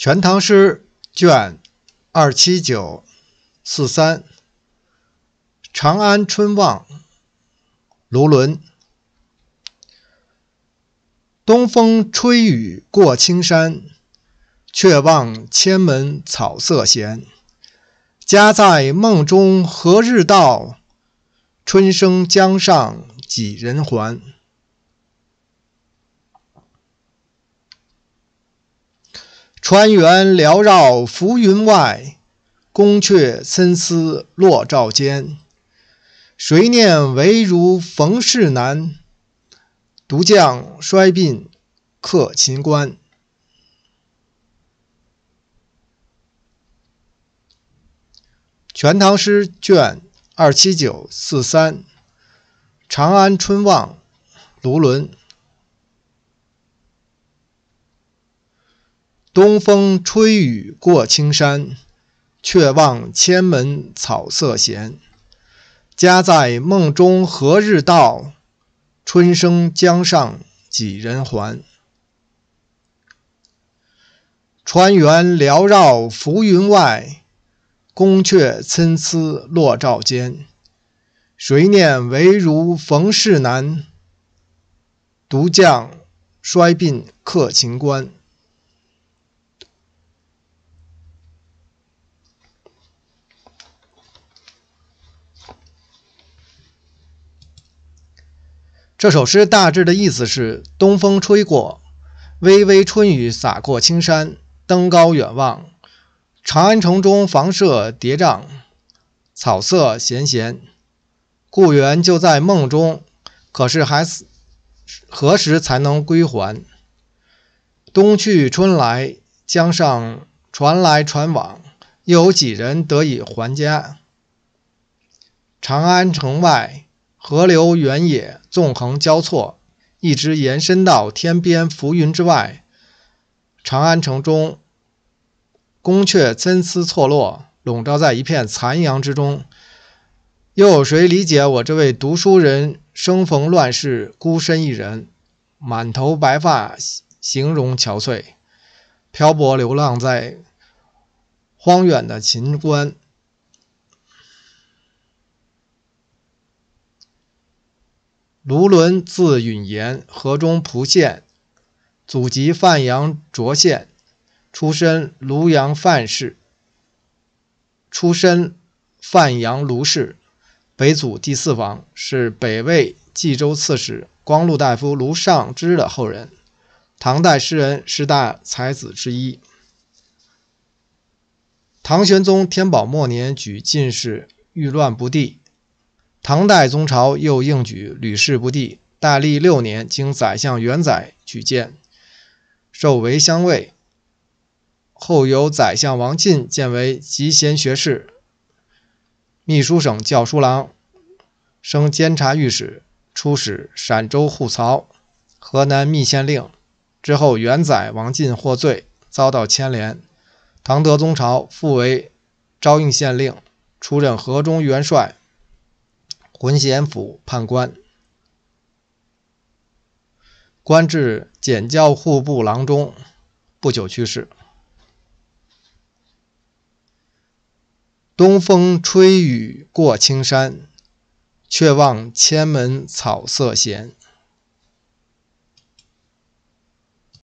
《全唐诗》卷二七九四三，《长安春望》，卢纶。东风吹雨过青山，却望千门草色闲。家在梦中何日到？春生江上几人还？川园缭绕浮云外，宫阙参差落照间。谁念唯如逢世难？独将衰鬓客秦关。《全唐诗》卷二七九四三，《长安春望》，卢纶。东风吹雨过青山，却望千门草色闲。家在梦中何日到？春生江上几人还？川员缭绕浮云外，宫阙参差落照间。谁念唯如逢世难？独将衰鬓客情关。这首诗大致的意思是：东风吹过，微微春雨洒过青山。登高远望，长安城中房舍叠嶂，草色闲闲。故园就在梦中，可是还何时才能归还？冬去春来，江上传来船往，又有几人得以还家？长安城外。河流原野纵横交错，一直延伸到天边浮云之外。长安城中，宫阙参差错落，笼罩在一片残阳之中。又有谁理解我这位读书人，生逢乱世，孤身一人，满头白发，形容憔悴，漂泊流浪在荒远的秦关？卢纶，字允言，河中蒲县，祖籍范阳涿县，出身卢阳范氏，出身范阳卢氏，北祖第四房，是北魏冀州刺史光禄大夫卢尚之的后人，唐代诗人，十大才子之一。唐玄宗天宝末年举进士，欲乱不第。唐代宗朝又应举，屡试不第。大历六年，经宰相元载举荐，授为乡尉。后由宰相王进建为集贤学士、秘书省教书郎，升监察御史，出使陕州户曹、河南密县令。之后，元载、王进获罪，遭到牵连。唐德宗朝复为昭应县令，出任河中元帅。浑贤府判官，官至检校户部郎中，不久去世。东风吹雨过青山，却望千门草色闲。